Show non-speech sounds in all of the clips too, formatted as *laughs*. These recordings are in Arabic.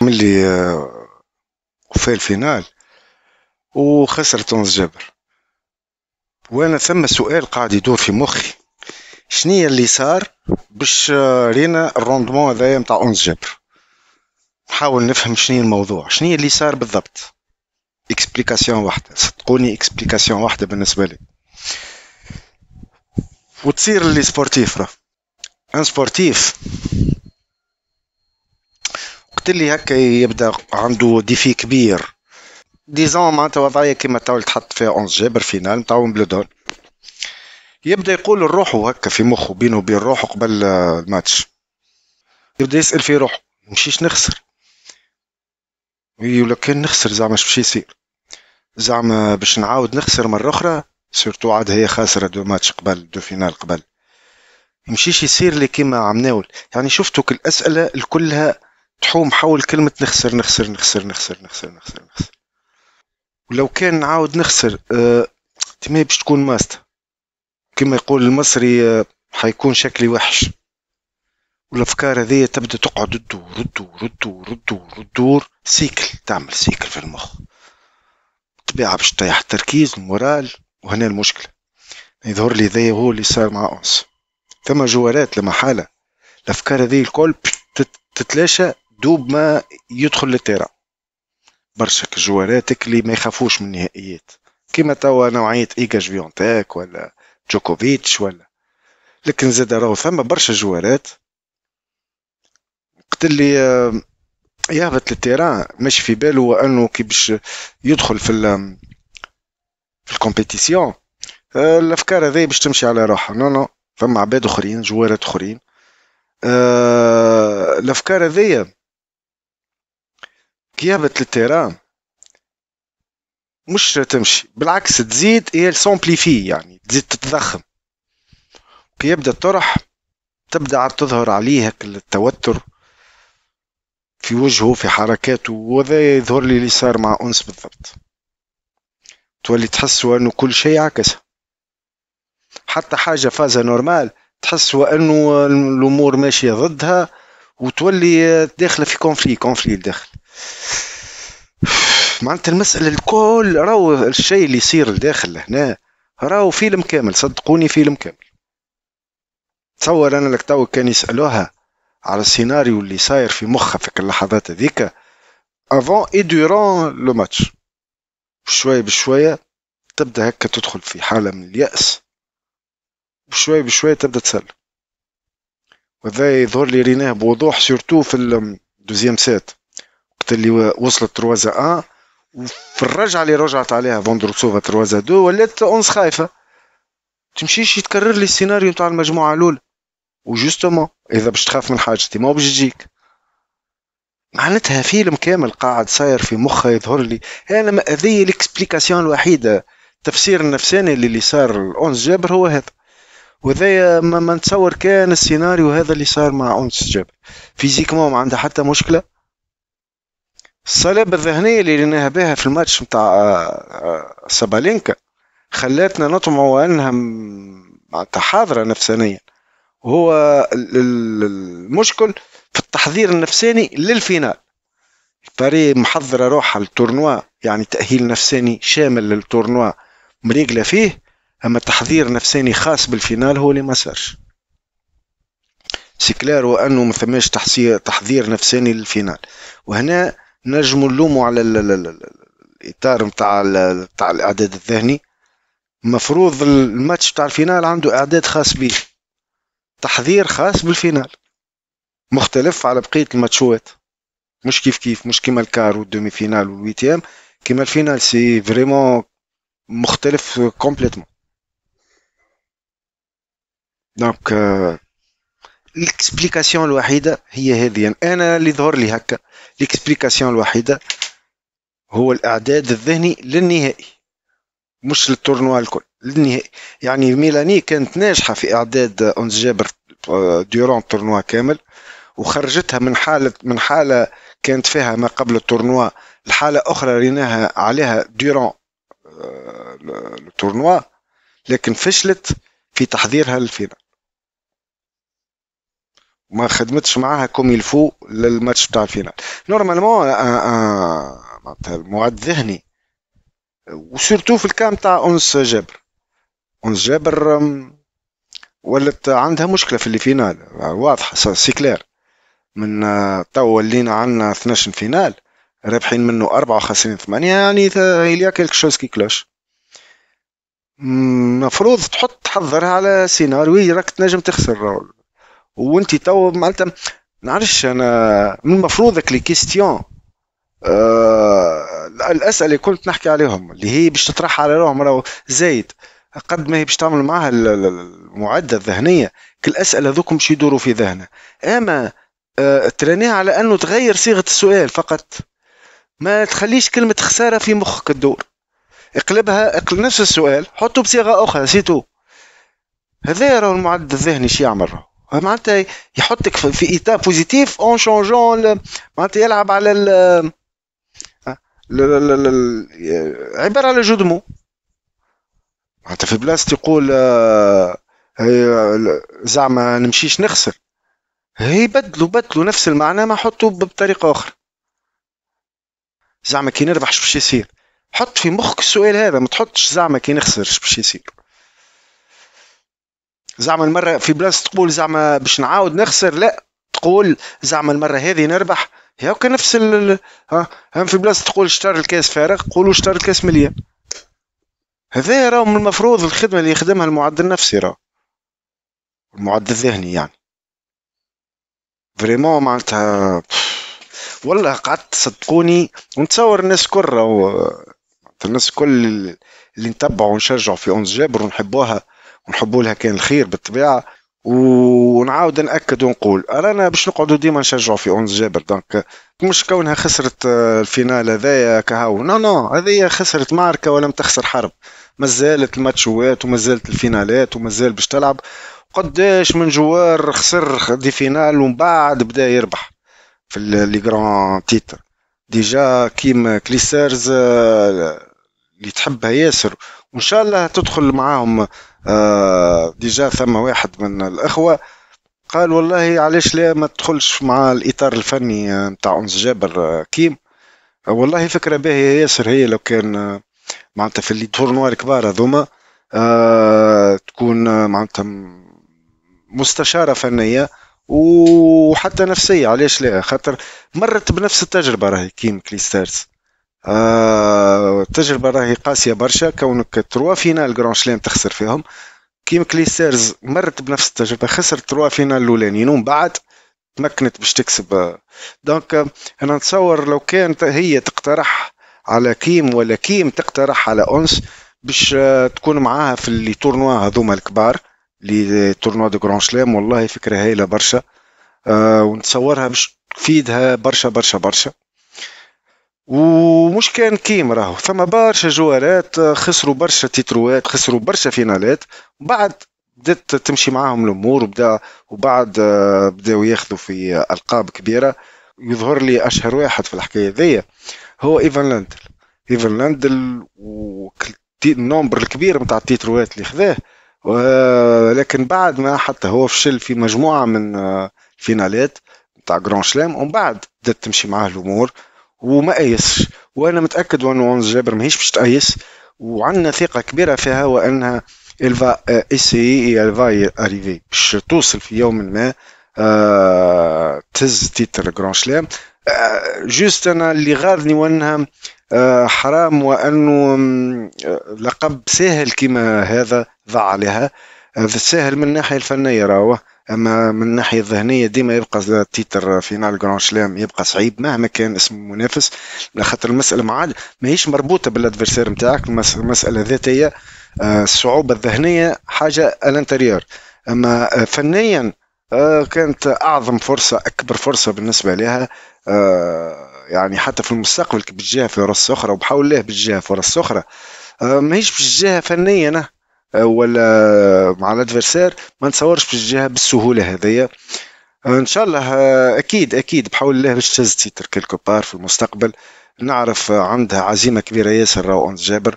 ملي آه، في الفينال وخسر تونس جابر وانا ثم سؤال قاعد يدور في مخي شنية اللي صار باش آه، رينا الروندمون هذايا نتاع اونز جابر نحاول نفهم شنية الموضوع شنية اللي صار بالضبط اكسبليكاسيون واحدة صدقوني اكسبليكاسيون واحدة بالنسبة لي وتصير اللي سبورتيف راه ان سبورتيف وقت اللي هكا يبدا عنده ديفي كبير ديزون معناتها وضعيه كيما تو تحط فيها اونس جابر فينال نتاع بلودون يبدا يقول لروحو هكا في مخه بينه وبين روحه قبل آه، الماتش يبدا يسال في روحه مشيش نخسر ولا كان نخسر زعما باش يصير زعما باش نعاود نخسر مره اخرى سورتو عاد هي خاسره دو ماتش قبل دو فينال قبل مشيش يصير لي كيما عم ناول يعني شفتوا الاسئله كلها تحوم حول كلمة نخسر نخسر نخسر نخسر نخسر نخسر نخسر ولو كان نعاود نخسر آه، تما باش تكون ماست كما يقول المصري آه، حيكون شكلي وحش والافكار هذه تبدا تقعد تدور تدور تدور تدور تدور سيكل تعمل سيكل في المخ طبيعة باش تطيح التركيز المورال وهنا المشكلة يظهر لي ذي هو اللي صار مع أونس ثم جوالات لما حالة الأفكار هذه الكل تتلاشى دوب ما يدخل للتيرا برشا جواراتك اللي ما يخافوش من النهائيات كيما توا نوعية إيجا جفيونتاك ولا جوكوفيتش ولا لكن زاد راهو ثم برشا جوارات وقت اللي آه، يهبط للتيران ماشي في باله انه كي باش يدخل في ال في الكومبيتيسيون آه، الافكار هذه باش تمشي على روحها نو نو ثم عباد اخرين جوارات اخرين آه، الافكار هذه كيابة التيران مش تمشي بالعكس تزيد هي سومبليفي يعني تزيد تتضخم كي يبدا الطرح تبدا تظهر عليه هك التوتر في وجهه في حركاته وذا يظهر لي اللي صار مع انس بالضبط تولي تحس انه كل شيء عكسها حتى حاجه فازة نورمال تحس وانه الامور ماشيه ضدها وتولي داخله في كونفلي كونفلي داخل معناتها المسألة الكل راهو الشيء اللي يصير لداخل هنا راهو فيلم كامل صدقوني فيلم كامل تصور انا لك تو كان يسألوها على السيناريو اللي صاير في مخها في اللحظات هذيك افون اي دوران لو ماتش بشوية بشوية تبدا هكا تدخل في حالة من اليأس بشوية بشوية تبدا تسلم وهذا يظهر لي ريناه بوضوح سيرتو في الدوزيام سات اللي وصلت تروازا 1 وفي الرجعه اللي رجعت عليها فوندروسوفا تروازا 2 ولات اونس خايفه تمشيش يتكرر لي السيناريو نتاع المجموعه الاولى وجوستومون اذا باش تخاف من حاجتي ما باش تجيك معناتها فيلم كامل قاعد صاير في مخه يظهر لي انا هذه الاكسبليكاسيون الوحيده التفسير النفساني اللي, اللي صار لأونس جابر هو هذا وذا ما, ما نتصور كان السيناريو هذا اللي صار مع أونس جابر فيزيكمون ما عندها حتى مشكله الصلابة الذهنية اللي لقيناها بها في الماتش متاع آه، آه، سابالينكا خلاتنا نطمع انها معناتها حاضرة نفسانيا وهو المشكل في التحضير النفساني للفينال باري محضرة روحها للتورنوا يعني تأهيل نفساني شامل للتورنوا مريقلة فيه أما تحضير نفساني خاص بالفينال هو اللي ما صارش سي وانه ما ثماش تحضير نفساني للفينال وهنا نجموا نلوموا على الـ الـ الـ الاطار نتاع نتاع الاعداد الذهني مفروض الماتش بتاع الفينال عنده اعداد خاص به تحضير خاص بالفينال مختلف على بقيه الماتشوات مش كيف كيف مش كيما الكار والدومي فينال والويتيام كيما الفينال سي فريمون مختلف كومبليتمون دونك الاكسبليكاسيون euh, الوحيده هي هذه انا اللي ظهر لي هكا ليكسبليكاسيون الوحيده هو الاعداد الذهني للنهائي مش للتورنوا الكل للنهائي يعني ميلاني كانت ناجحه في اعداد اونز جابر آه، ديوران التورنوا كامل وخرجتها من حاله من حاله كانت فيها ما قبل التورنوا لحاله اخرى ريناها عليها ديوران التورنوا آه، لكن فشلت في تحضيرها للفينال ما خدمتش معاها كوم يلفو للماتش بتاع الفينال نورمالمون آه، آه، آه، معناتها الموعد ذهني وسورتو في الكام تاع انس جابر انس جابر ولت عندها مشكله في اللي فينال واضحه سي كلير من تو ولينا عندنا 12 فينال رابحين منه أربعة وخاسرين ثمانية يعني إليا كيلك شوز كي كلاش مفروض تحط تحضر على سيناريو راك تنجم تخسر وانت تو معناتها نعرفش انا من المفروض لي كيستيون آه الاسئله اللي كنت نحكي عليهم اللي هي باش تطرح على روحهم راهو زايد قد ما هي باش تعمل معها المعده الذهنيه كالاسئله ذوكم باش يدوروا في ذهنه اما آه ترانيها على انه تغير صيغه السؤال فقط ما تخليش كلمه خساره في مخك تدور اقلبها اقل نفس السؤال حطه بصيغه اخرى سيتو هذا راهو المعد الذهني شي يعمل راهو معناتها يحطك في ايتا بوزيتيف اون شونجون معناتها يلعب على ال عباره على جو دمو معناتها في بلاصه يقول آه، زعما نمشيش نخسر هي بدلوا بدلوا نفس المعنى ما حطوا بطريقه اخرى زعما كي نربح شو باش يصير حط في مخك السؤال هذا ما تحطش زعما كي نخسر شو باش يصير زعما المره في بلاصه تقول زعما باش نعاود نخسر لا تقول زعما المره هذه نربح هاكا نفس ال... ها هم في بلاصه تقول اشتر الكاس فارغ قولوا اشتر الكاس مليان هذا راهو من المفروض الخدمه اللي يخدمها المعد النفسي راهو المعد الذهني يعني فريمون معناتها والله قعدت صدقوني ونتصور الناس الكل راهو الناس الكل اللي نتبعوا ونشجعوا في اونز جابر ونحبوها ونحبوا لها كان الخير بالطبيعه ونعاود ناكد ونقول رانا باش نقعدوا ديما نشجعوا في اونز جابر دونك مش كونها خسرت الفينال هذايا كهو نو نو هذه خسرت معركه ولم تخسر حرب مازالت الماتشوات ومازالت الفينالات ومازال باش تلعب قداش من جوار خسر دي فينال ومن بعد بدا يربح في لي غران تيتر ديجا كيما كليسرز آه، اللي تحبها ياسر وان شاء الله تدخل معاهم آه، ديجا ثم واحد من الاخوه قال والله علاش لا ما تدخلش مع الاطار الفني آه، نتاع انس جابر آه، كيم والله فكره باهيه ياسر هي لو كان معناتها في اللي تورنوا الكبار هذوما تكون معناتها مستشاره فنيه وحتى نفسيه علاش لا خاطر مرت بنفس التجربه راهي كيم كليستارز آه التجربه راهي قاسيه برشا كونك تروا فينال جران شلام تخسر فيهم كيم كليسيرز مرت بنفس التجربه خسرت تروا فينال الاولانيين ومن بعد تمكنت باش تكسب دونك انا نتصور لو كانت هي تقترح على كيم ولا كيم تقترح على اونس باش آه، تكون معاها في اللي تورنوا هذوما الكبار اللي تورنوا دو جران شلام والله فكره هايله برشا أه ونتصورها باش تفيدها برشا برشا برشا ومش كان كيم راهو ثم برشا جوارات آه، خسروا برشا تيتروات خسروا برشا فينالات بعد بدات تمشي معاهم الامور وبدا وبعد آه، بداو ياخذوا في القاب كبيره يظهر لي اشهر واحد في الحكايه ذي هو ايفان لاندل ايفان لاندل والنومبر الكبير نتاع التيتروات اللي خذاه لكن بعد ما حتى هو فشل في مجموعه من آه، الفينالات متاع جران شلام ومن بعد بدات تمشي معاه الامور وما ايسش وانا متاكد وان ونز جابر ماهيش باش تايس وعندنا ثقه كبيره فيها وانها الفا اي الفا اريفي باش توصل في يوم ما آه، تز تهز تيتر جران شلام جوست انا اللي غاضني وانها آه، حرام وانه آه، لقب ساهل كما هذا ضاع عليها ساهل من الناحيه الفنيه راهو اما من الناحيه الذهنيه ديما يبقى تيتر فينال جراند سلام يبقى صعيب مهما كان اسم المنافس خاطر المساله معاد ماهيش مربوطه بالادفيرسير نتاعك المساله ذاتيه آه، الصعوبه الذهنيه حاجه الانتيريور اما آه، فنيا آه، كانت اعظم فرصه اكبر فرصه بالنسبه لها يعني حتى في المستقبل بتجيها فرص اخرى وبحول الله بتجيها فرص اخرى ماهيش بتجيها فنيا نعم. ولا مع الادفيرسير ما نتصورش باش تجيها بالسهوله هذيا ان شاء الله اكيد اكيد بحول الله باش تهز تيتر كيلكو بار في المستقبل نعرف عندها عزيمه كبيره ياسر راهو اونز جابر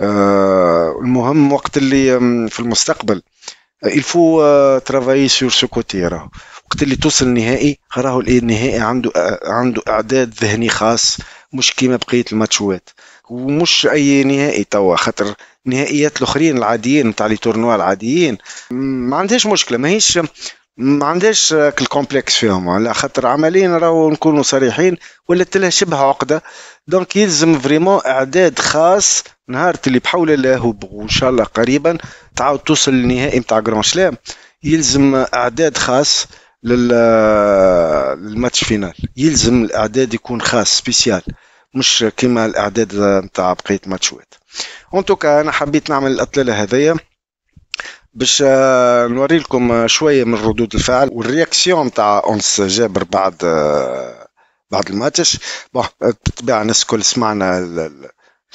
آه، المهم وقت اللي في المستقبل الفو ترافاي سور سو كوتي راهو وقت اللي توصل النهائي راهو النهائي عنده آه، عنده اعداد ذهني خاص مش كيما بقيه الماتشوات ومش اي نهائي توا خاطر نهائيات الاخرين العاديين نتاع لي تورنوا العاديين ما عندهاش مشكله ماهيش ما عندهاش الكومبلكس فيهم على خاطر عمليا راهو نكونوا صريحين ولات لها شبه عقده دونك يلزم فريمون اعداد خاص نهار اللي بحول الله وان شاء الله قريبا تعاود توصل للنهائي نتاع جران سلام يلزم اعداد خاص للماتش فينال يلزم الاعداد يكون خاص سبيسيال مش كيما الاعداد نتاع بقيه ماتشوات اون توكا انا حبيت نعمل الاطلاله هذيا باش آه، نوري لكم شويه من ردود الفعل والرياكسيون نتاع اونس جابر بعد آه، بعد الماتش بون بالطبيعه الناس الكل سمعنا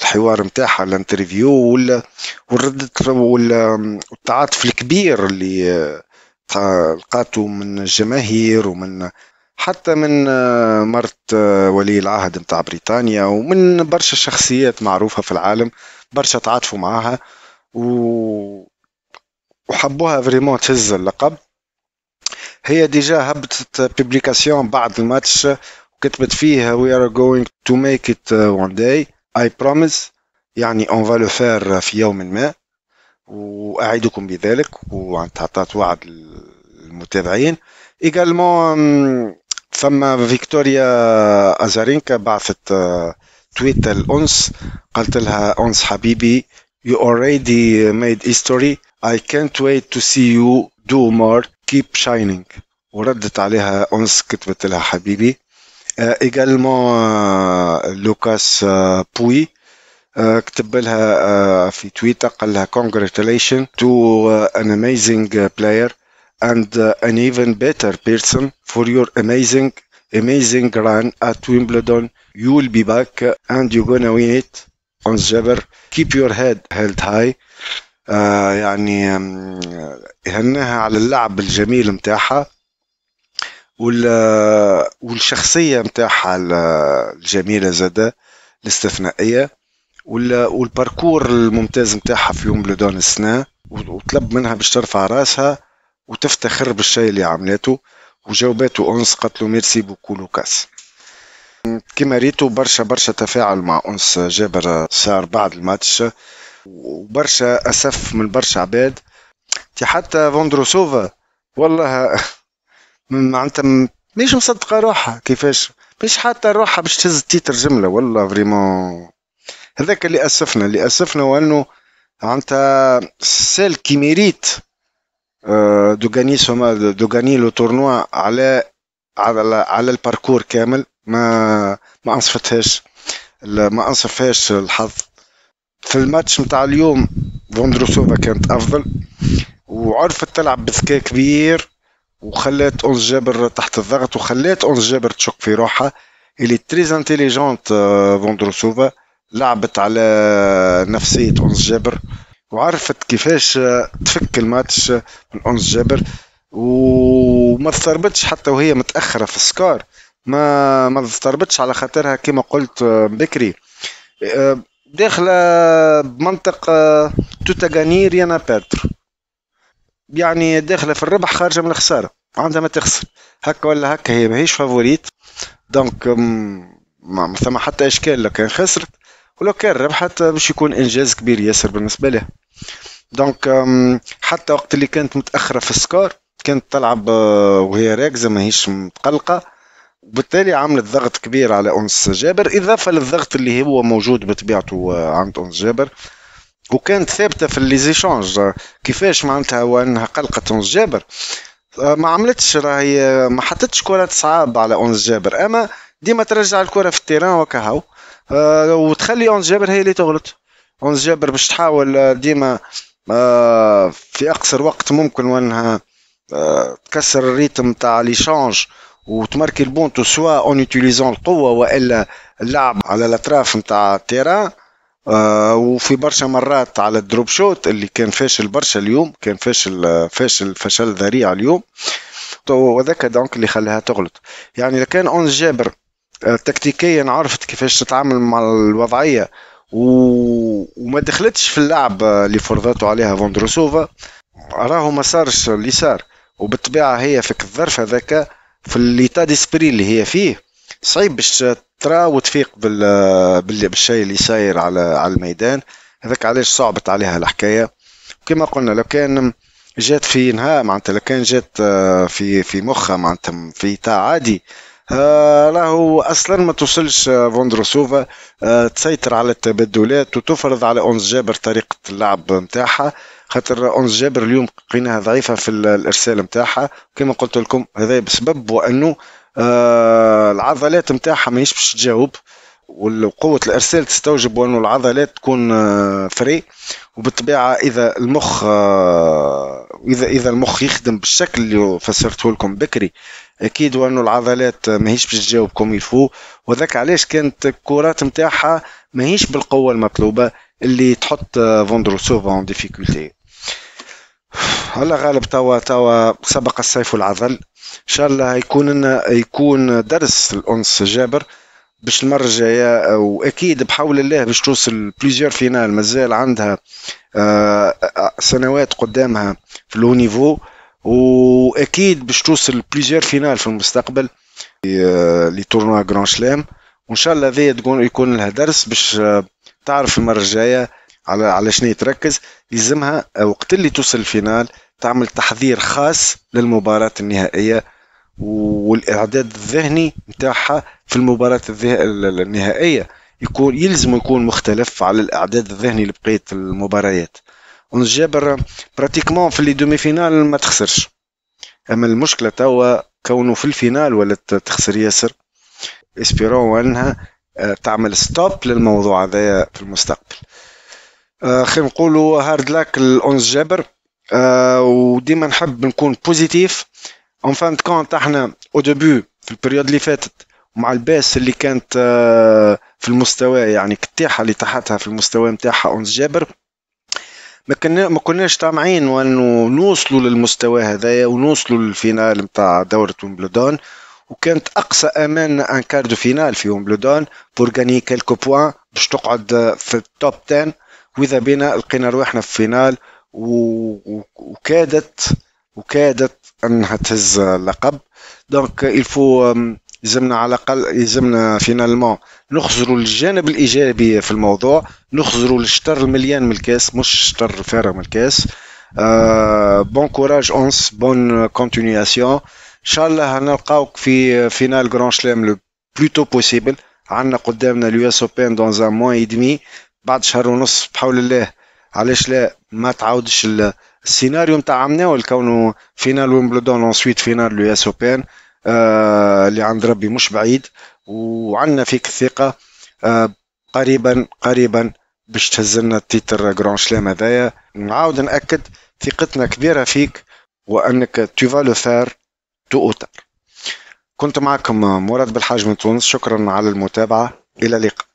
الحوار نتاعها الانترفيو والرد والتعاطف الكبير اللي آه، لقاته من الجماهير ومن حتى من آه، مرت آه، ولي العهد متاع بريطانيا ومن برشا شخصيات معروفة في العالم برشا تعاطفوا معاها و... وحبوها فريمون تهز اللقب هي ديجا هبطت بيبليكاسيون بعد الماتش وكتبت فيه we are going to make it آه، one day I promise يعني on va le faire في يوم ما واعدكم بذلك وعطات وعد المتابعين ايجالمون فما فيكتوريا ازارينكا بعثت آه، تويت الانس قالت لها انس حبيبي you already made history I can't wait to see you do more keep shining وردت عليها انس كتبت لها حبيبي ايجالمون آه، آه، لوكاس بوي كتب لها في تويتر قال لها congratulations to an amazing player and uh, an even better person for your amazing, amazing run at Wimbledon. You will be back uh, and you're gonna win it on Jabber. Keep your head held high. Uh, يعني um, هنها على اللعب الجميل متاعها وال uh, والشخصية متاعها uh, الجميلة زادة الاستثنائية والباركور الممتاز متاعها في يوم بلدون السنة وطلب منها باش ترفع راسها وتفتخر بالشيء اللي عملته وجاوباته أنس قالت له ميرسي بوكو لوكاس كما ريتو برشا برشا تفاعل مع أنس جابر صار بعد الماتش وبرشا أسف من برشا عباد حتى فوندروسوفا والله *laughs* معناتها مش مصدقة روحها كيفاش مش حتى روحها باش تهز تيتر جملة والله فريمون هذاك اللي أسفنا اللي أسفنا وأنه معناتها سيل كي ميريت آه، دو غاني سوما دو غاني لو تورنوا على على على الباركور كامل ما ما انصفتهاش ما انصفهاش الحظ في الماتش نتاع اليوم فوندروسوفا كانت افضل وعرفت تلعب بذكاء كبير وخلات اونز جابر تحت الضغط وخلات اونز جابر تشك في روحها اللي تري انتيليجونت فوندروسوفا لعبت على نفسيه اونز جابر وعرفت كيفاش تفك الماتش من أنس جابر وما اضطربتش حتى وهي متأخرة في السكار ما ما اضطربتش على خاطرها كما قلت بكري داخله بمنطق توتاغانير يانا باتر يعني داخله في الربح خارجه من الخساره عندها ما تخسر هكا ولا هكا هي ماهيش فافوريت دونك ما ثم حتى اشكال لو كان خسرت ولو كان ربحت باش يكون انجاز كبير ياسر بالنسبه له دونك euh, حتى وقت اللي كانت متاخره في السكور كانت تلعب آه، وهي راكزه ماهيش متقلقه وبالتالي عملت ضغط كبير على انس جابر اضافه للضغط اللي هو موجود بطبيعته آه، عند انس جابر وكانت ثابته في لي آه، كيفاش معناتها وانها قلقت انس جابر ما عملتش راهي ما حطتش كرات صعاب على انس جابر اما ديما ترجع الكره في التيران وكهو آه، وتخلي اونس جابر هي اللي تغلط اونس جابر باش تحاول آه، ديما آه، في اقصر وقت ممكن وانها تكسر الريتم تاع لي شانج وتماركي البونتو سوا اون يوتيليزون القوه والا اللعب على الاطراف نتاع التيران وفي برشا مرات على الدروب شوت اللي كان فاشل برشا اليوم كان فاشل فاشل فشل ذريع اليوم وذاك دونك اللي خلاها تغلط يعني لو كان اونس جابر آه، تكتيكيا عرفت كيفاش تتعامل مع الوضعيه و... وما دخلتش في اللعب اللي فرضته عليها فوندروسوفا راهو ما صارش اللي صار وبالطبيعه هي في الظرف هذاك في ليتا ديسبري اللي هي فيه صعيب باش ترى وتفيق بال... بال... بالشيء اللي صاير على على الميدان هذاك علاش صعبت عليها الحكايه كما قلنا لو كان جات في نهار معناتها لو كان جات آه، في في مخها معناتها في تاع عادي راهو آه، اصلا ما توصلش آه، فوندروسوفا آه، تسيطر على التبدلات وتفرض على اونز جابر طريقه اللعب نتاعها خاطر اونز جابر اليوم لقيناها ضعيفه في الارسال نتاعها كما قلت لكم هذا بسبب وانه العضلات نتاعها ماهيش باش تجاوب وقوة الإرسال تستوجب أن العضلات تكون آه، فري وبالطبيعة إذا المخ آه، إذا إذا المخ يخدم بالشكل اللي فسرته لكم بكري أكيد وأن العضلات ماهيش باش تجاوب كوم يفو وذاك علاش كانت الكرات نتاعها ماهيش بالقوة المطلوبة اللي تحط فوندروسوفا اون ديفيكولتي هلا غالب توا توا سبق السيف العضل ان شاء الله يكون يكون درس الانس جابر باش المره الجايه واكيد بحول الله باش توصل بليزيور فينال مازال عندها آه، آه، سنوات قدامها في لو نيفو واكيد باش توصل بليزيور فينال في المستقبل لي تورنوا غران شلام وان شاء الله هذايا تكون يكون لها درس باش آه، تعرف المره الجايه على على شنو تركز يلزمها وقت اللي توصل الفينال تعمل تحضير خاص للمباراه النهائيه والاعداد الذهني نتاعها في المباراه الذه... النهائيه يكون يلزم يكون مختلف على الاعداد الذهني اللي بقيت في المباريات اونس جابر براتيكمون في لي دومي فينال ما تخسرش اما المشكله توا كونه في الفينال ولا تخسر ياسر اسبيرون انها آه، تعمل ستوب للموضوع هذايا في المستقبل آه، خلينا نقولوا هارد لاك لأونس جابر آه، وديما نحب نكون بوزيتيف اون فان كونت احنا او ديبي في البريود اللي فاتت مع الباس اللي كانت آه، في المستوى يعني كتيحه اللي تحتها في المستوى نتاعها اونس جابر ما كنا ما كناش طامعين وانه نوصلوا للمستوى هذايا ونوصلوا للفينال نتاع دورة ومبلودون وكانت اقصى امان ان كارد فينال في ومبلودون بور غاني كيلكو بوان باش تقعد آه، في التوب 10 واذا بينا لقينا روحنا في فينال وكادت وكادت انها تهز اللقب دونك الفو euh, يلزمنا على الاقل يلزمنا فينالمون نخزروا الجانب الايجابي في الموضوع نخزروا الشطر المليان من الكاس مش الشطر الفارغ من الكاس بون كوراج اونس بون كونتينياسيون ان شاء الله نلقاوك في فينال جران شلام لو بلو تو بوسيبل عندنا قدامنا اليو اس اوبين دون زان موان اي دمي بعد شهر ونص بحول الله علاش لا ما تعاودش السيناريو نتاع عمناول كونه فينال ويمبلدون اونسويت فينال لو اس اوبان آه، اللي عند ربي مش بعيد وعندنا فيك الثقه آه قريبا قريبا باش تهز لنا التيتر جران شلام هذايا نعاود ناكد ثقتنا كبيره فيك وانك تو فالو فار تو اوتر كنت معكم مراد بالحاج من تونس شكرا على المتابعه الى اللقاء